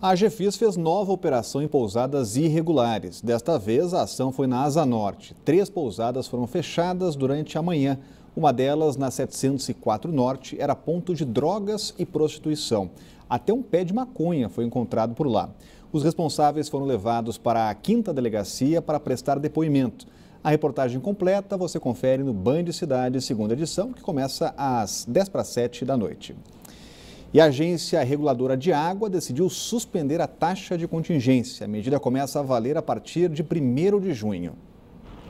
A GFIS fez nova operação em pousadas irregulares. Desta vez, a ação foi na Asa Norte. Três pousadas foram fechadas durante a manhã. Uma delas, na 704 Norte, era ponto de drogas e prostituição. Até um pé de maconha foi encontrado por lá. Os responsáveis foram levados para a quinta delegacia para prestar depoimento. A reportagem completa você confere no Band Cidade, segunda edição, que começa às 10 para 7 da noite. E a Agência Reguladora de Água decidiu suspender a taxa de contingência. A medida começa a valer a partir de 1 de junho.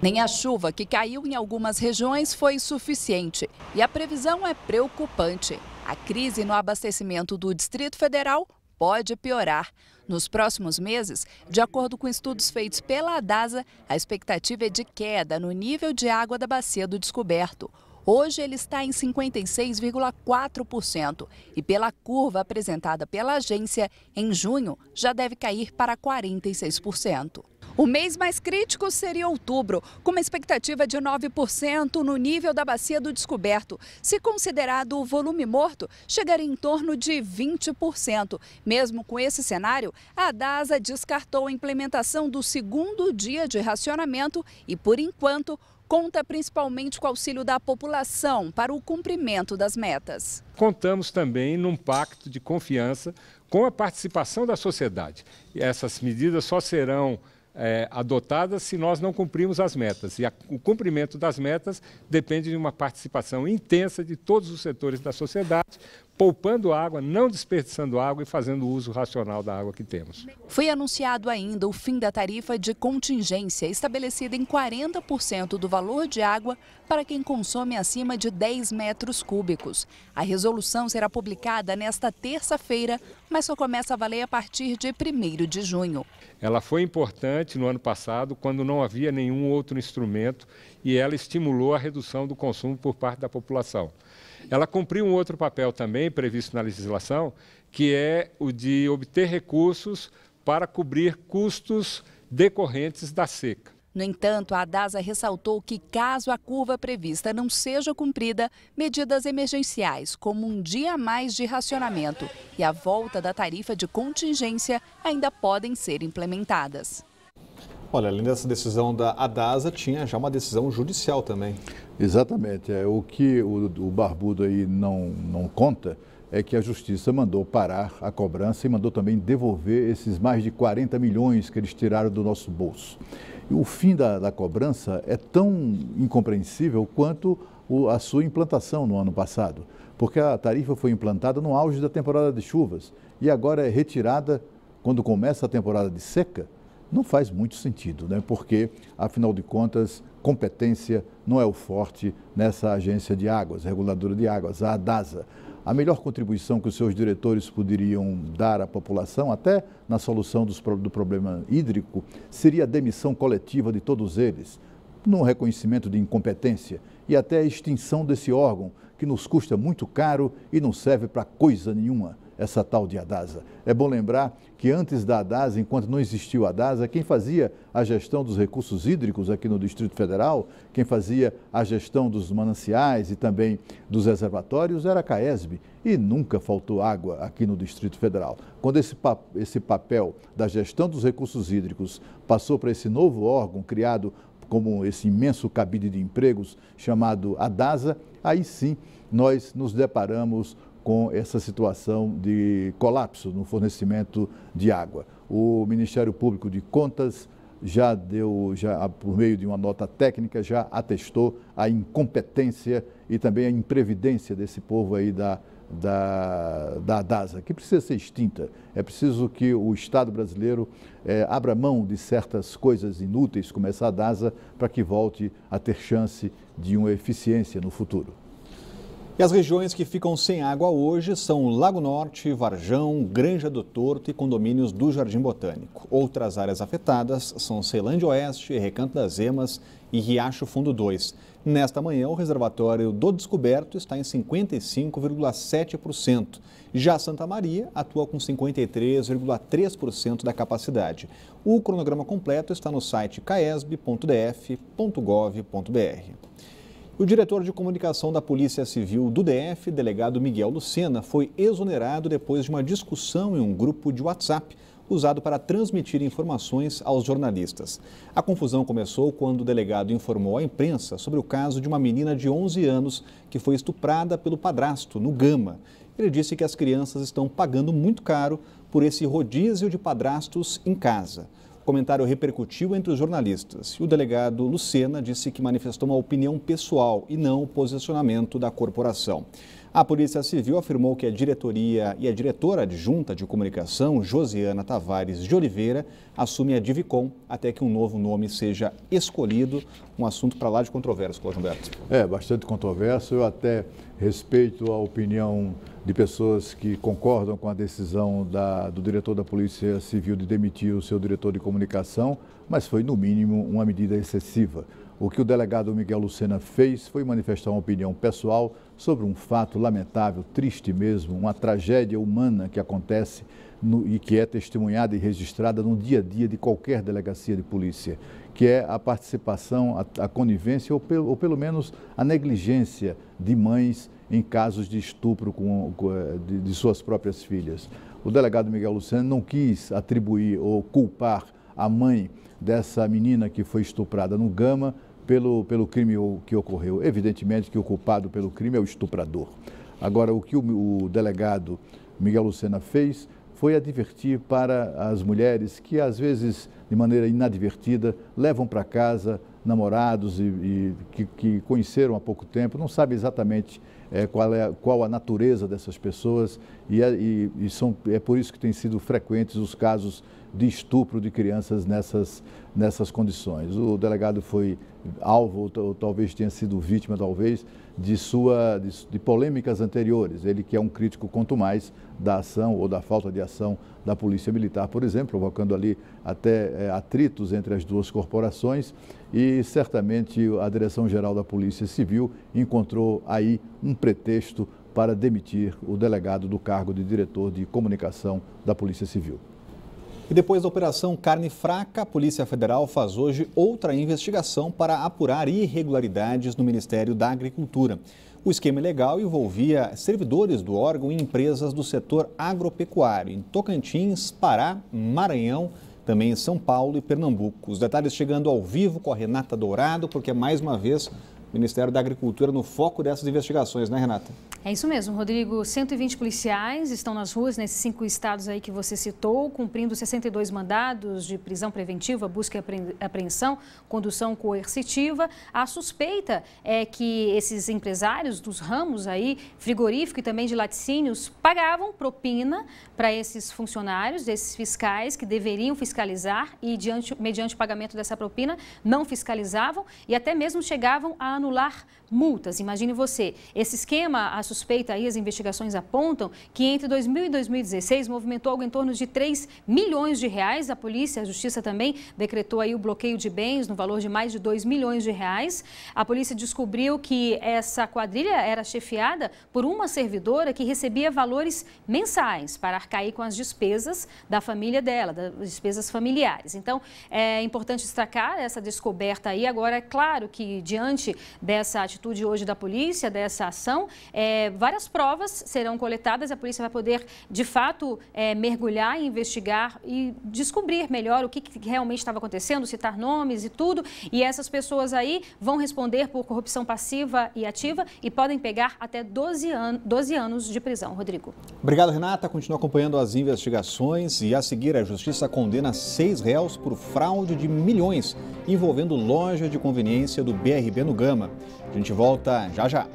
Nem a chuva que caiu em algumas regiões foi suficiente e a previsão é preocupante. A crise no abastecimento do Distrito Federal pode piorar. Nos próximos meses, de acordo com estudos feitos pela ADASA, a expectativa é de queda no nível de água da bacia do descoberto. Hoje ele está em 56,4% e pela curva apresentada pela agência, em junho já deve cair para 46%. O mês mais crítico seria outubro, com uma expectativa de 9% no nível da bacia do descoberto. Se considerado o volume morto, chegaria em torno de 20%. Mesmo com esse cenário, a DASA descartou a implementação do segundo dia de racionamento e, por enquanto, conta principalmente com o auxílio da população para o cumprimento das metas. Contamos também num pacto de confiança com a participação da sociedade. Essas medidas só serão é, adotadas se nós não cumprirmos as metas. E a, o cumprimento das metas depende de uma participação intensa de todos os setores da sociedade, poupando água, não desperdiçando água e fazendo uso racional da água que temos. Foi anunciado ainda o fim da tarifa de contingência, estabelecida em 40% do valor de água para quem consome acima de 10 metros cúbicos. A resolução será publicada nesta terça-feira, mas só começa a valer a partir de 1 de junho. Ela foi importante no ano passado, quando não havia nenhum outro instrumento, e ela estimulou a redução do consumo por parte da população. Ela cumpriu um outro papel também previsto na legislação, que é o de obter recursos para cobrir custos decorrentes da seca. No entanto, a DASA ressaltou que, caso a curva prevista não seja cumprida, medidas emergenciais, como um dia a mais de racionamento e a volta da tarifa de contingência, ainda podem ser implementadas. Olha, além dessa decisão da Adasa, tinha já uma decisão judicial também. Exatamente. É, o que o, o Barbudo aí não, não conta é que a justiça mandou parar a cobrança e mandou também devolver esses mais de 40 milhões que eles tiraram do nosso bolso. E o fim da, da cobrança é tão incompreensível quanto o, a sua implantação no ano passado, porque a tarifa foi implantada no auge da temporada de chuvas e agora é retirada quando começa a temporada de seca não faz muito sentido, né? porque, afinal de contas, competência não é o forte nessa agência de águas, reguladora de águas, a ADASA. A melhor contribuição que os seus diretores poderiam dar à população, até na solução dos, do problema hídrico, seria a demissão coletiva de todos eles, num reconhecimento de incompetência e até a extinção desse órgão, que nos custa muito caro e não serve para coisa nenhuma essa tal de Adasa. É bom lembrar que antes da Adasa, enquanto não existiu a Adasa, quem fazia a gestão dos recursos hídricos aqui no Distrito Federal, quem fazia a gestão dos mananciais e também dos reservatórios era a CAESB e nunca faltou água aqui no Distrito Federal. Quando esse, pa esse papel da gestão dos recursos hídricos passou para esse novo órgão criado como esse imenso cabide de empregos chamado Adasa, aí sim nós nos deparamos com essa situação de colapso no fornecimento de água. O Ministério Público de Contas já deu, já, por meio de uma nota técnica, já atestou a incompetência e também a imprevidência desse povo aí da, da, da DASA, que precisa ser extinta. É preciso que o Estado brasileiro é, abra mão de certas coisas inúteis, como essa DASA, para que volte a ter chance de uma eficiência no futuro. E as regiões que ficam sem água hoje são Lago Norte, Varjão, Granja do Torto e condomínios do Jardim Botânico. Outras áreas afetadas são Ceilândia Oeste, Recanto das Emas e Riacho Fundo 2. Nesta manhã, o reservatório do Descoberto está em 55,7%. Já Santa Maria atua com 53,3% da capacidade. O cronograma completo está no site caesb.df.gov.br. O diretor de comunicação da Polícia Civil do DF, delegado Miguel Lucena, foi exonerado depois de uma discussão em um grupo de WhatsApp usado para transmitir informações aos jornalistas. A confusão começou quando o delegado informou à imprensa sobre o caso de uma menina de 11 anos que foi estuprada pelo padrasto no Gama. Ele disse que as crianças estão pagando muito caro por esse rodízio de padrastos em casa comentário repercutiu entre os jornalistas e o delegado Lucena disse que manifestou uma opinião pessoal e não o posicionamento da corporação. A Polícia Civil afirmou que a diretoria e a diretora adjunta de comunicação, Josiana Tavares de Oliveira, assume a Divicom até que um novo nome seja escolhido. Um assunto para lá de controverso, Cláudio Humberto. É, bastante controverso. Eu até respeito a opinião de pessoas que concordam com a decisão da, do diretor da Polícia Civil de demitir o seu diretor de comunicação, mas foi, no mínimo, uma medida excessiva. O que o delegado Miguel Lucena fez foi manifestar uma opinião pessoal sobre um fato lamentável, triste mesmo, uma tragédia humana que acontece no, e que é testemunhada e registrada no dia a dia de qualquer delegacia de polícia, que é a participação, a, a conivência ou pelo, ou pelo menos a negligência de mães em casos de estupro com, com, eh, de, de suas próprias filhas. O delegado Miguel Luciano não quis atribuir ou culpar a mãe dessa menina que foi estuprada no Gama pelo, pelo crime que ocorreu. Evidentemente que o culpado pelo crime é o estuprador. Agora, o que o, o delegado Miguel Lucena fez foi advertir para as mulheres que, às vezes, de maneira inadvertida, levam para casa namorados e, e que, que, conheceram há pouco tempo, não sabe exatamente é, qual, é, qual a natureza dessas pessoas e, é, e, e são, é por isso que têm sido frequentes os casos de estupro de crianças nessas, nessas condições. O delegado foi alvo, ou, ou talvez tenha sido vítima, talvez, de, sua, de, de, polêmicas anteriores. Ele que é um crítico, quanto mais, da ação ou da falta de ação da Polícia Militar, por exemplo, provocando ali até é, atritos entre as duas corporações. E certamente a Direção-Geral da Polícia Civil encontrou aí um pretexto para demitir o delegado do cargo de diretor de comunicação da Polícia Civil. E depois da Operação Carne Fraca, a Polícia Federal faz hoje outra investigação para apurar irregularidades no Ministério da Agricultura. O esquema ilegal é envolvia servidores do órgão e empresas do setor agropecuário em Tocantins, Pará, Maranhão, também em São Paulo e Pernambuco. Os detalhes chegando ao vivo com a Renata Dourado, porque mais uma vez Ministério da Agricultura no foco dessas investigações, né, Renata? É isso mesmo, Rodrigo. 120 policiais estão nas ruas nesses cinco estados aí que você citou, cumprindo 62 mandados de prisão preventiva, busca e apreensão, condução coercitiva. A suspeita é que esses empresários dos ramos aí, frigorífico e também de laticínios, pagavam propina para esses funcionários, esses fiscais que deveriam fiscalizar e, diante, mediante o pagamento dessa propina, não fiscalizavam e até mesmo chegavam a anular anular multas. Imagine você, esse esquema, a suspeita aí, as investigações apontam que entre 2000 e 2016 movimentou algo em torno de 3 milhões de reais. A polícia, a justiça também decretou aí o bloqueio de bens no valor de mais de 2 milhões de reais. A polícia descobriu que essa quadrilha era chefiada por uma servidora que recebia valores mensais para arcar com as despesas da família dela, das despesas familiares. Então, é importante destacar essa descoberta aí. Agora, é claro que diante dessa atitude hoje da polícia, dessa ação. É, várias provas serão coletadas, a polícia vai poder, de fato, é, mergulhar, investigar e descobrir melhor o que, que realmente estava acontecendo, citar nomes e tudo. E essas pessoas aí vão responder por corrupção passiva e ativa e podem pegar até 12, an 12 anos de prisão. Rodrigo. Obrigado, Renata. Continua acompanhando as investigações e a seguir a justiça condena seis réus por fraude de milhões envolvendo loja de conveniência do BRB no Gama programa. A gente volta já já.